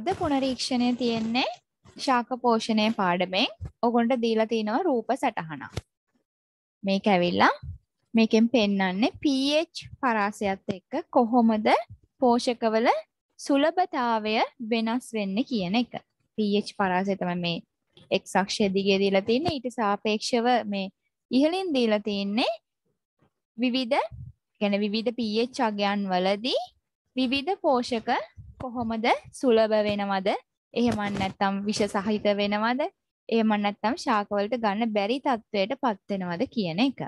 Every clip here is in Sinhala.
අද පුනරීක්ෂණය තියෙන්නේ ශාක පෝෂණය පාඩමෙන් ඔගොන්ට දීලා තියෙනවා රූප සටහන. මේක ඇවිල්ලා මේකෙන් පෙන්වන්නේ pH පරාසයත් එක්ක කොහොමද පෝෂකවල සුලභතාවය වෙනස් වෙන්නේ කියන එක. pH පරාසය තමයි මේ x අක්ෂය දිගේ දීලා තින්නේ ඊට සාපේක්ෂව මේ ඉහළින් දීලා තින්නේ විවිධ කියන්නේ විවිධ pH අගයන් වලදී විවිධ පෝෂක කොහොමද සුලභ වෙනවද? එහෙම නැත්නම් විෂ සහිත වෙනවද? එහෙම නැත්නම් ශාකවලට ගන්න බැරි තත්වයට පත් වෙනවද කියන එක.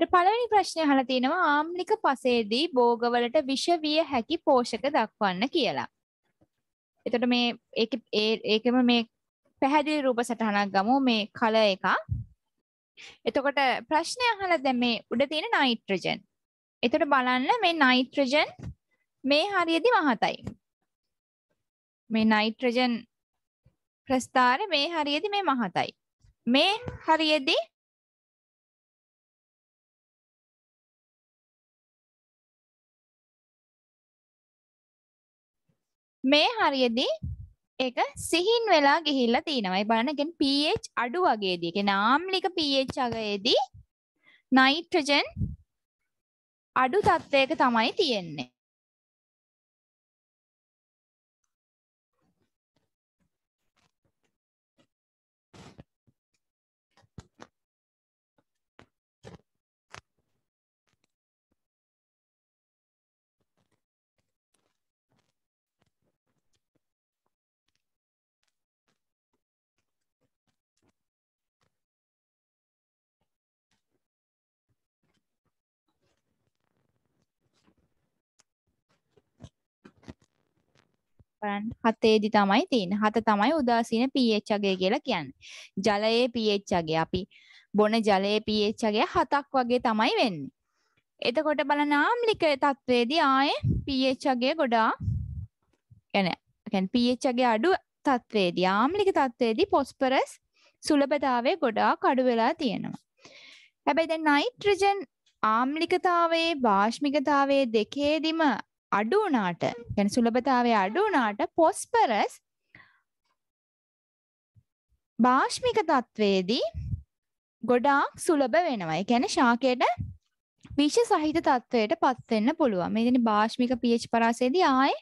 ඊට පළවෙනි ප්‍රශ්නේ අහලා තිනවා ආම්ලික පසේදී භෝගවලට විෂ විය හැකි පෝෂක දක්වන්න කියලා. එතකොට මේ ඒක ඒකම මේ පැහැදිලි රූප සටහනක් ගමු මේ කල එක. එතකොට ප්‍රශ්නය අහලා දැන් මේ උඩ තියෙන නයිට්‍රජන්. එතකොට බලන්න මේ නයිට්‍රජන් මේ හරියදි මහතයි. මේ නයිට්‍රජන් ප්‍රස්ථාරය මේ හරියදි මේ මහතයි. මේ හරියදි මේ හරියදි ඒක සිහින් වෙලා ගිහිල්ලා තියෙනවායි බලන්න කියන්නේ pH අඩු වගේදී ඒ කියන්නේ ආම්ලික pH අගයේදී නයිට්‍රජන් අඩු තත්ත්වයක තමයි තියෙන්නේ බලන්න හතේදි තමයි තියෙන හත තමයි උදාසීන pH අගය කියලා කියන්නේ ජලයේ pH අගය අපි බොන ජලයේ pH අගය හතක් වගේ තමයි වෙන්නේ එතකොට බලන ආම්ලික තත්ත්වයේදී ආයේ pH අගය ගොඩාක් يعني يعني pH අගය අඩු තත්ත්වයේදී ආම්ලික තත්ත්වයේදී පොස්පරස් සුලභතාවය ගොඩාක් අඩු වෙලා තියෙනවා. හැබැයි දැන් නයිට්‍රජන් ආම්ලිකතාවයේ භාෂ්මිකතාවයේ දෙකේදිම අඩු වුණාට يعني සුලභතාවය අඩු වුණාට පොස්පරස් භාෂ්මික තත්වයේදී ගොඩාක් සුලභ වෙනවා. ඒ කියන්නේ ශාකයට විෂ සහිත තත්වයට පත් වෙන්න පුළුවන්. මේ දෙනි භාෂ්මික pH පරාසයේදී ආයේ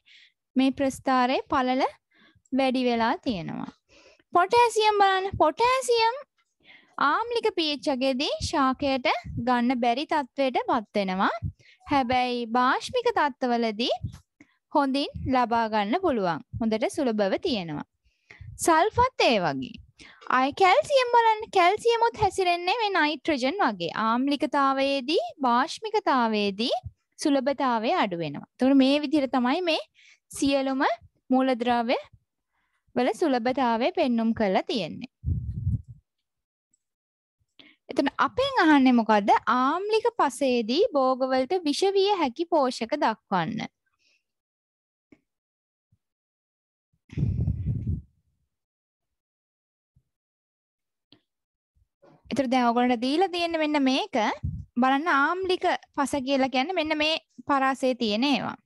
මේ ප්‍රස්ථාරයේ පළල වැඩි වෙලා තියෙනවා. පොටෑසියම් බලන්න පොටෑසියම් ආම්ලික pH එකේදී ශාකයට ගන්න බැරි තත්වයට පත් වෙනවා. හැබැයි භාෂ්මික තත්ත්වවලදී හොඳින් ලබාගන්න පුළුවන් හොඳට සුලභව තියෙනවා. සල්ෆත් ඒ වගේ. අය කැල්සියම් බලන්න කැල්සියමුත් හැසිරෙන්නේ මේ නයිට්‍රජන් වගේ ආම්ලිකතාවයේදී භාෂ්මිකතාවයේදී සුලභතාවය අඩුවෙනවා. තුර මේ විදිර තමයි මේ සියලුම මූලද්‍රාවය වල සුලභතාවය පෙන්නුම් කරලා තියෙන්නේ. එතන අපෙන් අහන්නේ මොකද්ද ආම්ලික පසේදී භෝගවලට විෂ විය හැකි පෝෂක දක්වන්න. ඒතර දැන් ඔයගොල්ලන්ට දීලා තියෙන්නේ මෙන්න මේක. බලන්න ආම්ලික පස කියලා කියන්නේ මෙන්න මේ පරාසයේ තියෙන ඒවා.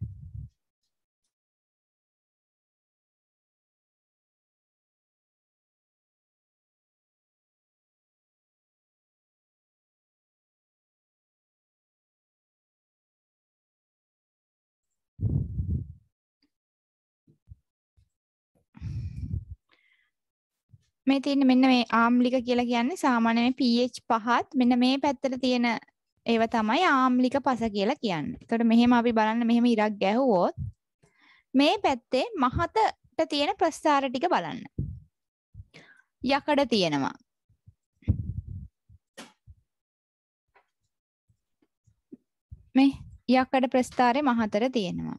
මේ තියෙන මෙන්න මේ ආම්ලික කියලා කියන්නේ සාමාන්‍ය මේ pH පහත් මෙන්න මේ පැත්තට තියෙන ඒව තමයි ආම්ලික පස කියලා කියන්නේ. එතකොට මෙහෙම අපි බලන්න මෙහෙම ඉරක් ගැහුවොත් මේ පැත්තේ මහතට තියෙන ප්‍රස්ථාර ටික බලන්න. යකඩ තියෙනවා. මේ යකඩ ප්‍රස්ථාරය මහතර තියෙනවා.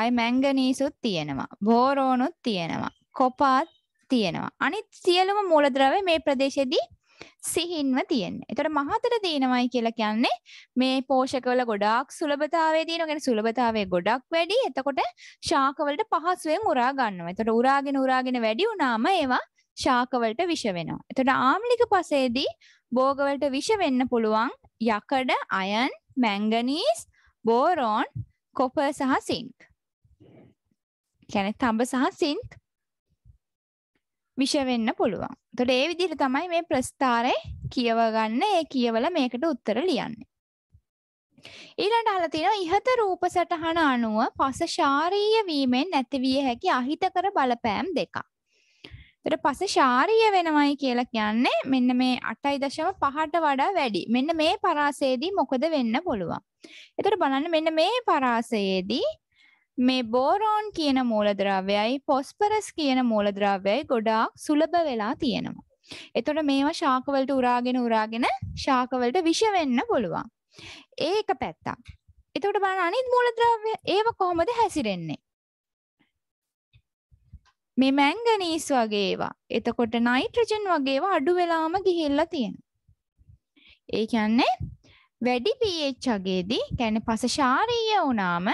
ආය මැංගනීසුත් තියෙනවා. බෝරෝනුත් තියෙනවා. කොපාත් තියෙනවා අනිත් සියලුම මූලද්‍රව්‍ය මේ ප්‍රදේශයේදී සිහින්ව තියෙන. එතකොට මහතට තියෙනවයි කියලා කියන්නේ මේ පෝෂකවල ගොඩාක් සුලභතාවයේ තියෙනවා. කියන්නේ සුලභතාවය ගොඩක් වැඩි. එතකොට ශාකවලට පහසුවෙන් උරා ගන්නවා. එතකොට උරාගෙන උරාගෙන වැඩි වුණාම ඒවා ශාකවලට විෂ වෙනවා. එතකොට ආම්ලික පසේදී භෝගවලට විෂ වෙන්න පුළුවන් යකඩ, අයන්, මැංගනීස්, බෝරෝන්, කොපර් සහ සින්ක්. කියන්නේ තඹ සහ සින්ක් විෂ වෙන්න පුළුවන්. එතකොට ඒ විදිහට තමයි මේ ප්‍රස්ථාරය කියවගන්න ඒ කියවල මේකට උත්තර ලියන්නේ. ඊළඟට අහලා තියෙනවා ইহත රූප සටහන අනුව පස ශාරීය වීමෙන් ඇතිවිය හැකි අහිතකර බලපෑම් දෙකක්. එතකොට පස ශාරීය වෙනවයි කියලා කියන්නේ මෙන්න මේ 8.5ට වඩා වැඩි. මෙන්න මේ පරාසයේදී මොකද වෙන්න පුළුවන්. එතකොට බලන්න මෙන්න මේ පරාසයේදී මේ බෝරෝන් කියන මූලද්‍රව්‍යයි පොස්පරස් කියන මූලද්‍රව්‍යයි ගොඩාක් සුලභ වෙලා තියෙනවා. එතොට මේවා ශාකවලට උරාගෙන උරාගෙන ශාකවලට විෂවෙන්න පුළුවන්. ඒක පැත්තා. එතකොට බාන අනිත් මූලද්‍රව්‍ය ඒව කොහොමද හැසිරෙන්නේ. මේ මැංගනීස් වගේවා එතකොට නයිට්‍රජන් වගේවා අඩු වෙලාම ගිහිල්ලා තියෙන. ඒ කියන්නේ වැඩි පH අගේදී කැන පසශාරීය වනාම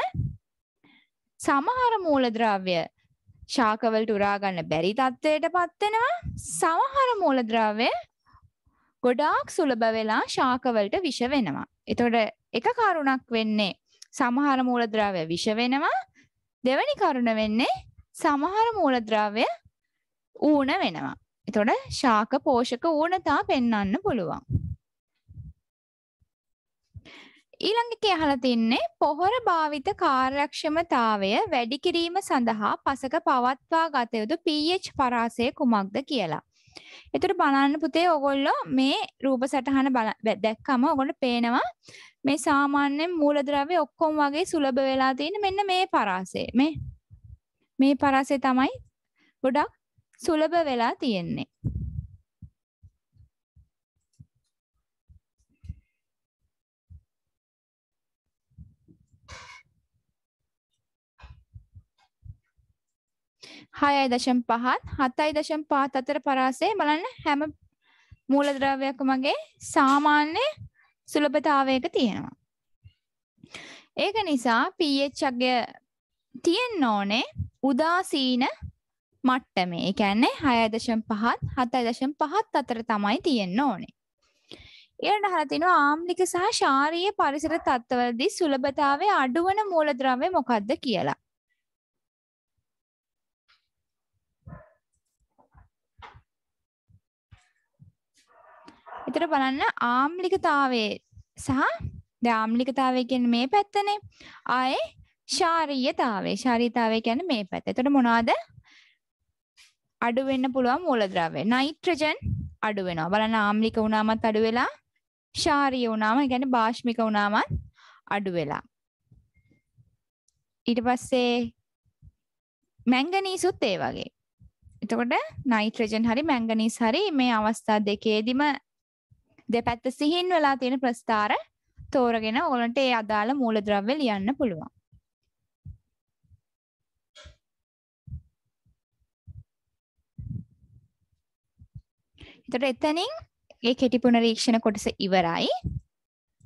සමහර මූලද්‍රව්‍ය ශාකවලට උරාගන්න බැරි තත්ත්වයට පත්වෙනවා සමහර මූලද්‍රව්‍ය ගොඩාක් සුලභ වෙලා ශාකවලට විෂ වෙනවා. එතකොට එක කරුණක් වෙන්නේ සමහර මූලද්‍රව්‍ය විෂ වෙනවා දෙවැනි කරුණ වෙන්නේ සමහර මූලද්‍රව්‍ය ඌන වෙනවා. එතොට ශාක පෝෂක ඌනතා පෙන්වන්න පුළුවන්. ඊළඟක අහලා තින්නේ පොහොර භාවිත කාර්යක්ෂමතාවය වැඩි කිරීම සඳහා පසක පවත්වා ගත යුතු pH පරාසය කුමක්ද කියලා. ඒතර බලන්න පුතේ ඔයගොල්ලෝ මේ රූප සටහන දැක්කම ඔයගොල්ලෝ පේනවා මේ සාමාන්‍ය මූලද්‍රව්‍ය ඔක්කොම වගේ සුලභ වෙලා තියෙන මෙන්න මේ පරාසය. මේ මේ පරාසය තමයි ගොඩක් සුලභ වෙලා තියෙන්නේ. හයයි දශම් පහත් හතයි දශම් පහත් අතර පරාසය බලන්න හැම මූලද්‍රව්‍යක මගේ සාමාන්‍ය සුලභතාවයක තියෙනවා. ඒක නිසා pH අගය තියෙන්න ඕනේ උදාසීන මට්ටමේ. ඒ කියන්නේ 6.5 7.5 අතර තමයි තියෙන්න ඕනේ. ඊළඟ අහලා තිනවා ආම්ලික සහ ශාරීරික පරිසර තත්ත්වවලදී සුලභතාවයේ අඩුවන මූලද්‍රව්‍ය මොකක්ද කියලා. එතර බලන්න ආම්ලිකතාවේ සහ දාම්ලිකතාවය කියන මේ පැත්තනේ ආය ශාරීයතාවේ ශාරීතාවය කියන්නේ මේ පැත්ත. එතකොට මොනවද? අඩු වෙන්න පුළුවන් මූලද්‍රව්‍ය. නයිට්‍රජන් අඩු වෙනවා. බලන්න ආම්ලික වුණාමත් අඩු වෙලා ශාරීය වුණාම, ඒ කියන්නේ භාෂ්මික වුණාමත් අඩු වෙලා. ඊට පස්සේ මැංගනීසුත් ඒ වගේ. එතකොට නයිට්‍රජන් හරි මැංගනීස් හරි මේ අවස්ථා දෙකේදීම දෙපැත්ත සිහින් වෙලා තියෙන ප්‍රස්ථාර තෝරගෙන ඔගලන්ට ඒ අදාළ මූලද්‍රව්‍ය ලියන්න පුළුවන්. එතකොට එතනින් ඒ කෙටි පුනරීක්ෂණ කොටස ඉවරයි.